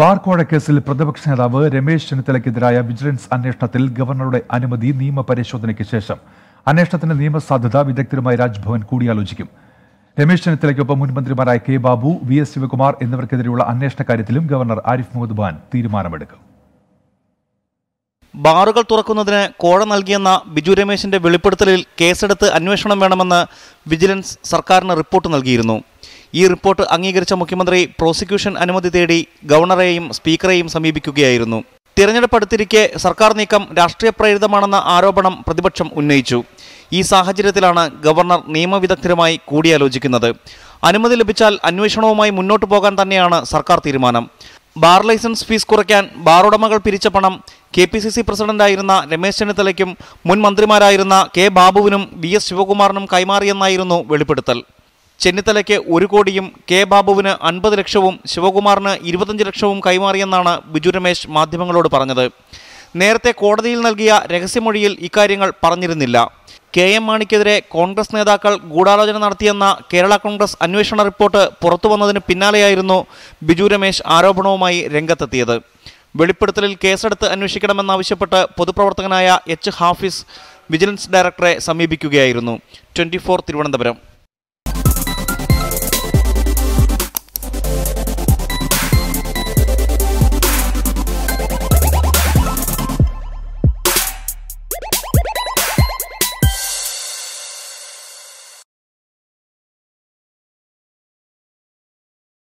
ബാർകോഴക്കേസിൽ പ്രതിപക്ഷ നേതാവ് രമേശ് ചെന്നിത്തലയ്ക്കെതിരായ വിജിലൻസ് അന്വേഷണത്തിൽ ഗവർണറുടെ അനുമതി നിയമപരിശോധനയ്ക്ക് ശേഷം അന്വേഷണത്തിന്റെ നിയമസാധ്യത വിദഗ്ധരുമായി രാജ്ഭവൻ കൂടിയാലോചിക്കും രമേശ് ചെന്നിത്തലയ്ക്കൊപ്പം മുൻമന്ത്രിമാരായ K Babu V S Sivakumar എന്നിവർക്കെതിരെയുള്ള അന്വേഷണ കാര്യത്തിലും ഗവർണർ ആരിഫ് മുഹമ്മദ് ഖാൻ തീരുമാനമെടുക്കും ബാറുകൾ തുറക്കുന്നതിന് കോഴ നൽകിയെന്ന ബിജു രമേശിന്റെ വെളിപ്പെടുത്തലിൽ കേസെടുത്ത് അന്വേഷണം വേണമെന്ന് വിജിലൻസ് സർക്കാരിന് റിപ്പോർട്ട് നൽകിയിരുന്നു ഈ റിപ്പോർട്ട് അംഗീകരിച്ച മുഖ്യമന്ത്രി പ്രോസിക്യൂഷൻ അനുമതി തേടി ഗവർണറെയും സ്പീക്കറെയും സമീപിക്കുകയായിരുന്നു തിരഞ്ഞെടുപ്പ് അടുത്തിരിക്കെ സർക്കാർ നീക്കം രാഷ്ട്രീയ പ്രേരിതമാണെന്ന ആരോപണം പ്രതിപക്ഷം ഉന്നയിച്ചു ഈ സാഹചര്യത്തിലാണ് ഗവർണർ നിയമവിദഗ്ധരുമായി കൂടിയാലോചിക്കുന്നത് അനുമതി ലഭിച്ചാൽ അന്വേഷണവുമായി മുന്നോട്ടു പോകാൻ തന്നെയാണ് സർക്കാർ തീരുമാനം ബാർ ലൈസൻസ് ഫീസ് കുറയ്ക്കാൻ ബാറുടമകൾ പിരിച്ച പണം കെ പി സി സി പ്രസിഡന്റായിരുന്ന രമേശ് ചെന്നിത്തലയ്ക്കും മുൻ മന്ത്രിമാരായിരുന്ന കെ ബാബുവിനും വി എസ് ശിവകുമാറിനും കൈമാറിയെന്നായിരുന്നു വെളിപ്പെടുത്തൽ ചെന്നിത്തലയ്ക്ക് ഒരു കോടിയും കെ ബാബുവിന് അൻപത് ലക്ഷവും ശിവകുമാറിന് ഇരുപത്തഞ്ച് ലക്ഷവും കൈമാറിയെന്നാണ് ബിജു രമേശ് മാധ്യമങ്ങളോട് പറഞ്ഞത് നേരത്തെ കോടതിയിൽ നൽകിയ രഹസ്യമൊഴിയിൽ ഇക്കാര്യങ്ങൾ പറഞ്ഞിരുന്നില്ല കെ എം മാണിക്കെതിരെ കോൺഗ്രസ് നേതാക്കൾ ഗൂഢാലോചന നടത്തിയെന്ന കേരള കോൺഗ്രസ് അന്വേഷണ റിപ്പോർട്ട് പുറത്തു വന്നതിന് പിന്നാലെയായിരുന്നു ബിജു രമേശ് ആരോപണവുമായി രംഗത്തെത്തിയത് വെളിപ്പെടുത്തലിൽ കേസെടുത്ത് അന്വേഷിക്കണമെന്നാവശ്യപ്പെട്ട് പൊതുപ്രവർത്തകനായ എച്ച് ഹാഫിസ് വിജിലൻസ് ഡയറക്ടറെ സമീപിക്കുകയായിരുന്നു ട്വൻറ്റി തിരുവനന്തപുരം